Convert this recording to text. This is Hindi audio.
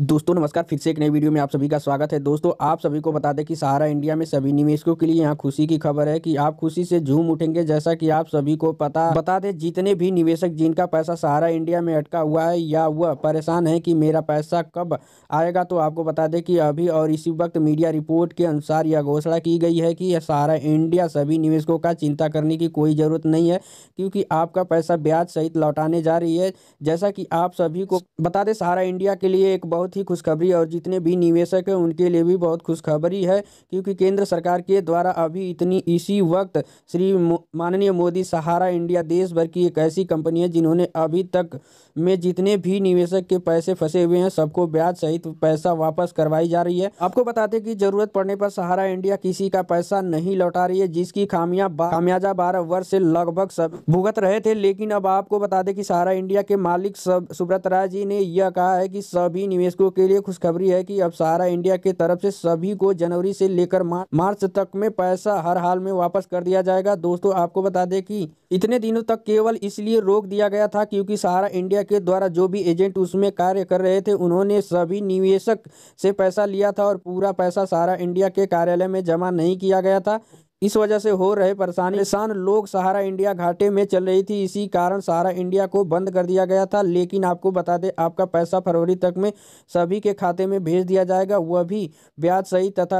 दोस्तों नमस्कार फिर से एक नई वीडियो में आप सभी का स्वागत है दोस्तों आप सभी को बता दें कि सहारा इंडिया में सभी निवेशकों के लिए यहाँ खुशी की खबर है कि आप खुशी से झूम उठेंगे जैसा कि आप सभी को पता बता दें जितने भी निवेशक जिनका पैसा सहारा इंडिया में अटका हुआ है या वह परेशान है कि मेरा पैसा कब आएगा तो आपको बता दें कि अभी और इसी वक्त मीडिया रिपोर्ट के अनुसार यह घोषणा की गई है कि सहारा इंडिया सभी निवेशकों का चिंता करने की कोई ज़रूरत नहीं है क्योंकि आपका पैसा ब्याज सहित लौटाने जा रही है जैसा कि आप सभी को बता दें सहारा इंडिया के लिए एक बहुत बहुत ही खुशखबरी और जितने भी निवेशक हैं उनके लिए भी बहुत खुशखबरी है क्योंकि केंद्र सरकार के द्वारा अभी इतनी इसी वक्त श्री माननीय मोदी सहारा इंडिया देश भर की एक ऐसी कंपनी है जिन्होंने अभी तक में जितने भी निवेशक के पैसे फंसे हुए हैं सबको ब्याज सहित पैसा वापस करवाई जा रही है आपको बताते कि जरूरत पड़ने पर सहारा इंडिया किसी का पैसा नहीं लौटा रही है जिसकी खामिया खामियाजा बारह वर्ष से लगभग सब भुगत रहे थे लेकिन अब आपको बता दें कि सहारा इंडिया के मालिक सुब्रत राय जी ने यह कहा है कि सभी निवेश निवेशकों के लिए खुशखबरी है कि अब सहारा इंडिया की तरफ से सभी को जनवरी से लेकर मार्च तक में पैसा हर हाल में वापस कर दिया जाएगा दोस्तों आपको बता दें कि इतने दिनों तक केवल इसलिए रोक दिया गया था क्योंकि सहारा इंडिया के द्वारा जो भी एजेंट उसमें कार्य कर रहे थे उन्होंने सभी निवेशक से पैसा लिया था और पूरा पैसा सहारा इंडिया के कार्यालय में जमा नहीं किया गया था इस वजह से हो रहे परेशानी किसान लोग सहारा इंडिया घाटे में चल रही थी इसी कारण सहारा इंडिया को बंद कर दिया गया था लेकिन आपको बता दें आपका पैसा फरवरी तक में सभी के खाते में भेज दिया जाएगा वह भी ब्याज सही तथा